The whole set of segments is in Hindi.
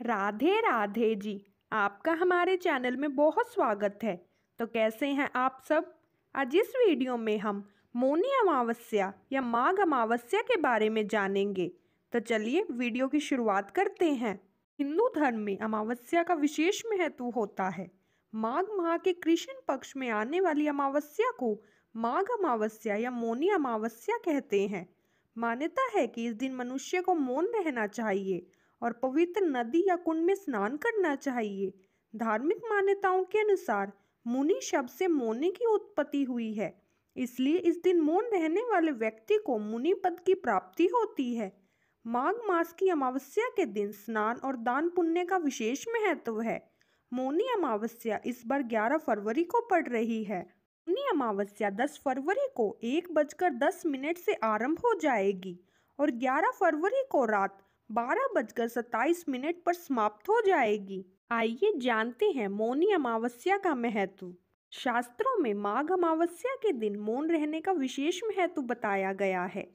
राधे राधे जी आपका हमारे चैनल में बहुत स्वागत है तो कैसे हैं आप सब आज इस वीडियो में हम मोनी अमावस्या या माघ अमावस्या के बारे में जानेंगे तो चलिए वीडियो की शुरुआत करते हैं हिंदू धर्म में अमावस्या का विशेष महत्व होता है माघ माह के कृष्ण पक्ष में आने वाली अमावस्या को माघ अमावस्या या मोनी अमावस्या कहते हैं मान्यता है कि इस दिन मनुष्य को मौन रहना चाहिए और पवित्र नदी या कुंड में स्नान करना चाहिए धार्मिक मान्यताओं के अनुसार मुनि शब्द से मोने की उत्पत्ति हुई है इसलिए इस दिन मौन रहने वाले व्यक्ति को मुनि पद की प्राप्ति होती है माघ मास की अमावस्या के दिन स्नान और दान पुण्य का विशेष महत्व है मौनी अमावस्या इस बार 11 फरवरी को पड़ रही है मौनी अमावस्या 10 फरवरी को एक बजकर दस मिनट से आरंभ हो जाएगी और 11 फरवरी को रात बारह बजकर सत्ताईस मिनट पर समाप्त हो जाएगी आइए जानते हैं मौनी अमावस्या का महत्व शास्त्रों में माघ अमावस्या के दिन मौन रहने का विशेष महत्व बताया गया है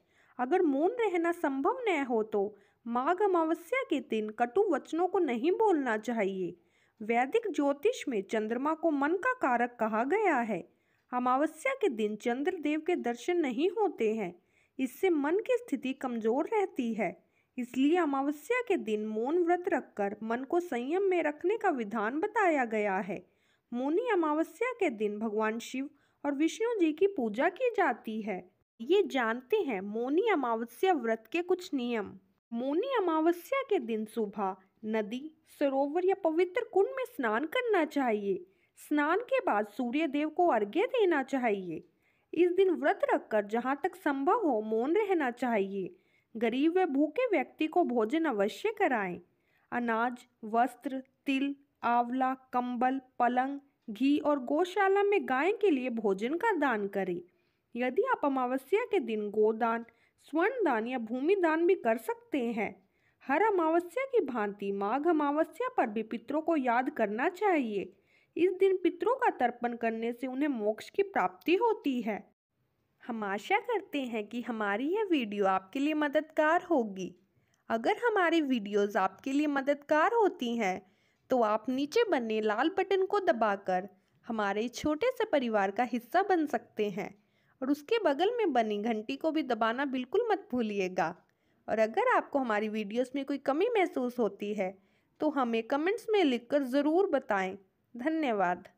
अगर मौन रहना संभव न हो तो माघ अमावस्या के दिन कटु वचनों को नहीं बोलना चाहिए वैदिक ज्योतिष में चंद्रमा को मन का कारक कहा गया है अमावस्या के दिन चंद्रदेव के दर्शन नहीं होते हैं इससे मन की स्थिति कमजोर रहती है इसलिए अमावस्या के दिन मौन व्रत रखकर मन को संयम में रखने का विधान बताया गया है मौनी अमावस्या के दिन भगवान शिव और विष्णु जी की पूजा की जाती है ये जानते हैं मौनी अमावस्या व्रत के कुछ नियम मौनी अमावस्या के दिन सुबह नदी सरोवर या पवित्र कुंड में स्नान करना चाहिए स्नान के बाद सूर्य देव को अर्घ्य देना चाहिए इस दिन व्रत रखकर जहाँ तक संभव हो मौन रहना चाहिए गरीब व भूखे व्यक्ति को भोजन अवश्य कराएं अनाज वस्त्र तिल आंवला कंबल पलंग घी और गौशाला में गाय के लिए भोजन का दान करें यदि आप अमावस्या के दिन गोदान स्वर्ण दान या भूमि दान भी कर सकते हैं हर अमावस्या की भांति माघ अमावस्या पर भी पितरों को याद करना चाहिए इस दिन पितरों का तर्पण करने से उन्हें मोक्ष की प्राप्ति होती है हम आशा करते हैं कि हमारी यह वीडियो आपके लिए मददगार होगी अगर हमारी वीडियोस आपके लिए मददगार होती हैं तो आप नीचे बने लाल बटन को दबाकर हमारे छोटे से परिवार का हिस्सा बन सकते हैं और उसके बगल में बनी घंटी को भी दबाना बिल्कुल मत भूलिएगा और अगर आपको हमारी वीडियोस में कोई कमी महसूस होती है तो हमें कमेंट्स में लिखकर ज़रूर बताएं धन्यवाद